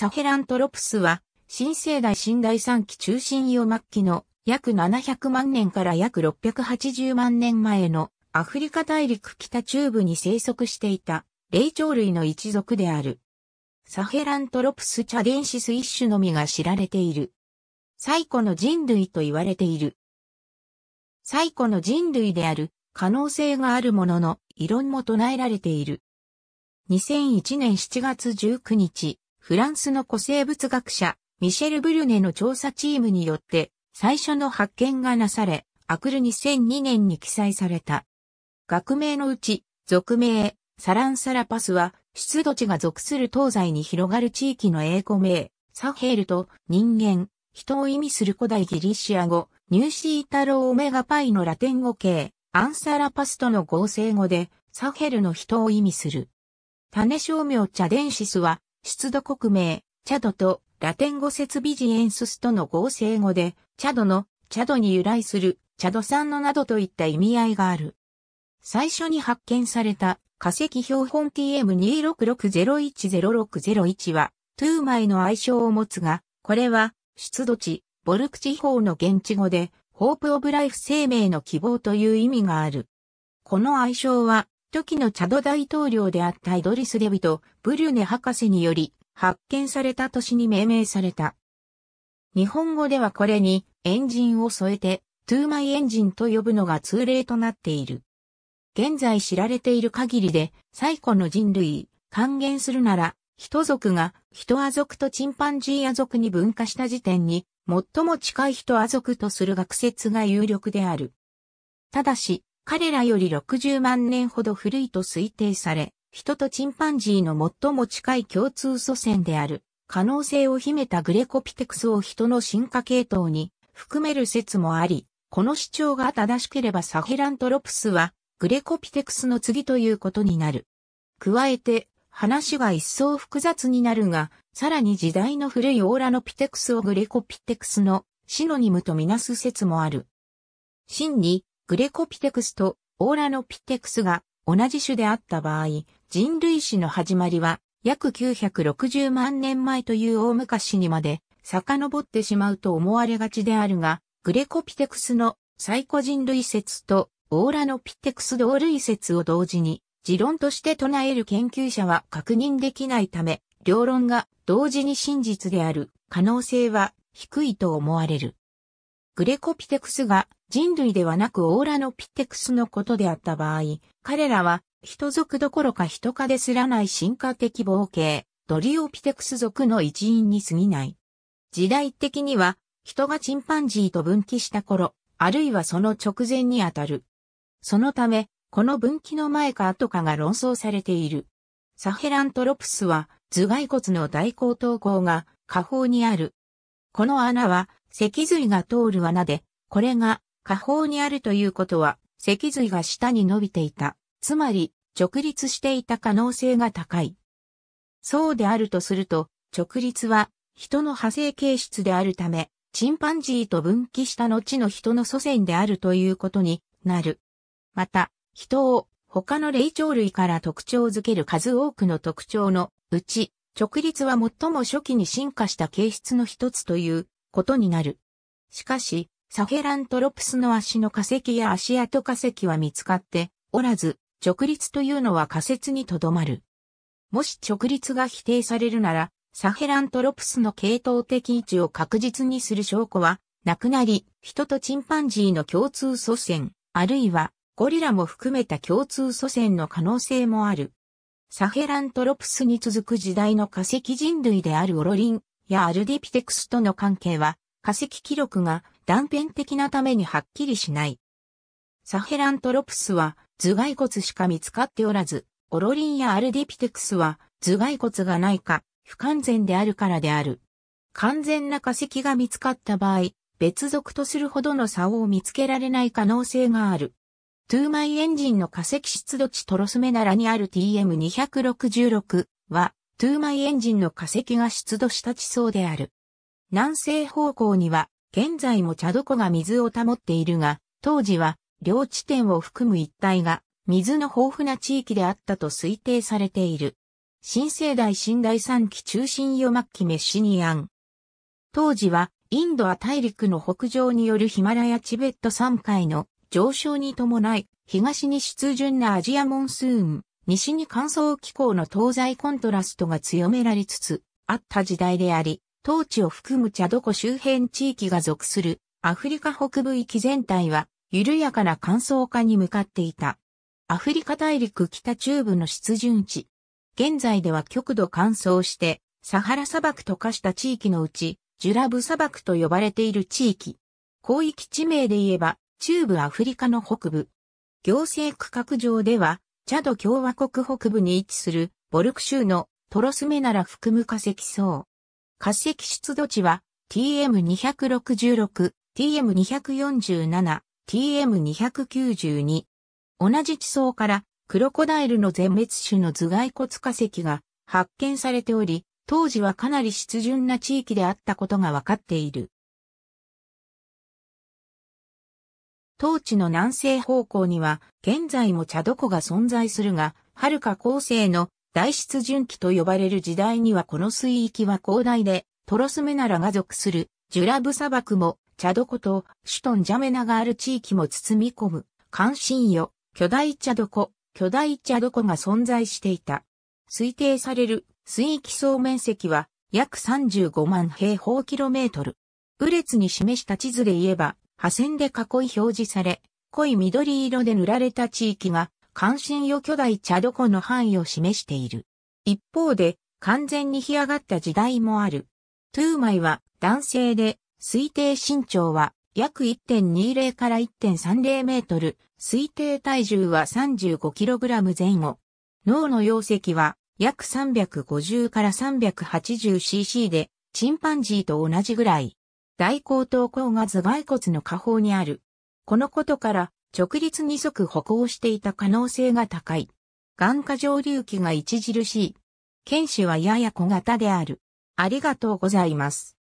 サヘラントロプスは、新生代新第産期中心葉末期の約700万年から約680万年前のアフリカ大陸北中部に生息していた霊長類の一族である。サヘラントロプスチャデンシス一種のみが知られている。最古の人類と言われている。最古の人類である可能性があるものの異論も唱えられている。2001年7月19日、フランスの古生物学者、ミシェル・ブリュネの調査チームによって、最初の発見がなされ、アクル2002年に記載された。学名のうち、俗名、サランサラパスは、出土地が属する東西に広がる地域の英語名、サヘルと人間、人を意味する古代ギリシア語、ニューシータローオメガパイのラテン語系、アンサラパスとの合成語で、サヘルの人を意味する。種商名チャデンシスは、出土国名、チャドとラテン語説ビジエンススとの合成語で、チャドの、チャドに由来する、チャドさんのなどといった意味合いがある。最初に発見された化石標本 TM266010601 は、トゥーマイの愛称を持つが、これは、出土地、ボルク地方の現地語で、ホープオブライフ生命の希望という意味がある。この愛称は、時のチャド大統領であったイドリス・デビとブリュネ博士により発見された年に命名された。日本語ではこれにエンジンを添えてトゥーマイエンジンと呼ぶのが通例となっている。現在知られている限りで最古の人類、還元するなら、人族が人ア族とチンパンジーア族に分化した時点に最も近い人ア族とする学説が有力である。ただし、彼らより60万年ほど古いと推定され、人とチンパンジーの最も近い共通祖先である可能性を秘めたグレコピテクスを人の進化系統に含める説もあり、この主張が正しければサヘラントロプスはグレコピテクスの次ということになる。加えて、話が一層複雑になるが、さらに時代の古いオーラのピテクスをグレコピテクスのシノニムとみなす説もある。真にグレコピテクスとオーラノピテクスが同じ種であった場合、人類史の始まりは約960万年前という大昔にまで遡ってしまうと思われがちであるが、グレコピテクスの最古人類説とオーラノピテクス同類説を同時に持論として唱える研究者は確認できないため、両論が同時に真実である可能性は低いと思われる。グレコピテクスが人類ではなくオーラのピテクスのことであった場合、彼らは人族どころか人化ですらない進化的冒険、ドリオピテクス族の一員に過ぎない。時代的には人がチンパンジーと分岐した頃、あるいはその直前にあたる。そのため、この分岐の前か後かが論争されている。サヘラントロプスは頭蓋骨の大後頭孔が下方にある。この穴は脊髄が通る穴で、これが下方にあるということは、脊髄が下に伸びていた、つまり直立していた可能性が高い。そうであるとすると、直立は人の派生形質であるため、チンパンジーと分岐した後の人の祖先であるということになる。また、人を他の霊長類から特徴づける数多くの特徴のうち、直立は最も初期に進化した形質の一つということになる。しかし、サヘラントロプスの足の化石や足跡化石は見つかっておらず、直立というのは仮説にとどまる。もし直立が否定されるなら、サヘラントロプスの系統的位置を確実にする証拠はなくなり、人とチンパンジーの共通祖先、あるいはゴリラも含めた共通祖先の可能性もある。サヘラントロプスに続く時代の化石人類であるオロリンやアルディピテクスとの関係は化石記録が断片的なためにはっきりしない。サヘラントロプスは頭蓋骨しか見つかっておらず、オロリンやアルディピテクスは頭蓋骨がないか不完全であるからである。完全な化石が見つかった場合、別属とするほどの差を見つけられない可能性がある。トゥーマイエンジンの化石出土地トロスメナラにある TM266 は、トゥーマイエンジンの化石が出土した地層である。南西方向には、現在も茶どこが水を保っているが、当時は、両地点を含む一帯が、水の豊富な地域であったと推定されている。新生代新第三期中心世末期メッシニアン。当時は、インドア大陸の北上によるヒマラヤチベット山海の上昇に伴い、東に出順なアジアモンスーン、西に乾燥気候の東西コントラストが強められつつあった時代であり、当地を含む茶どこ周辺地域が属するアフリカ北部域全体は緩やかな乾燥化に向かっていた。アフリカ大陸北中部の湿潤地。現在では極度乾燥して、サハラ砂漠と化した地域のうち、ジュラブ砂漠と呼ばれている地域。広域地名で言えば、中部アフリカの北部。行政区画上では、チャド共和国北部に位置するボルク州のトロスメなら含む化石層。化石出土地は TM266、TM247、TM292。同じ地層からクロコダイルの全滅種の頭蓋骨化石が発見されており、当時はかなり湿潤な地域であったことがわかっている。当地の南西方向には、現在も茶どこが存在するが、遥か後世の大湿純期と呼ばれる時代にはこの水域は広大で、トロスメナラが属するジュラブ砂漠も、茶どことュトンジャメナがある地域も包み込む、関心よ、巨大茶どこ、巨大茶どこが存在していた。推定される水域総面積は約35万平方キロメートル。雨列に示した地図で言えば、破線で囲い表示され、濃い緑色で塗られた地域が、関心よ巨大茶どこの範囲を示している。一方で、完全に干上がった時代もある。トゥーマイは男性で、推定身長は約1.20から1.30メートル、推定体重は3 5ラム前後。脳の容積は約350から 380cc で、チンパンジーと同じぐらい。大高等高が頭蓋骨の下方にある。このことから直立二足歩行していた可能性が高い。眼下上流器が著しい。剣士はやや小型である。ありがとうございます。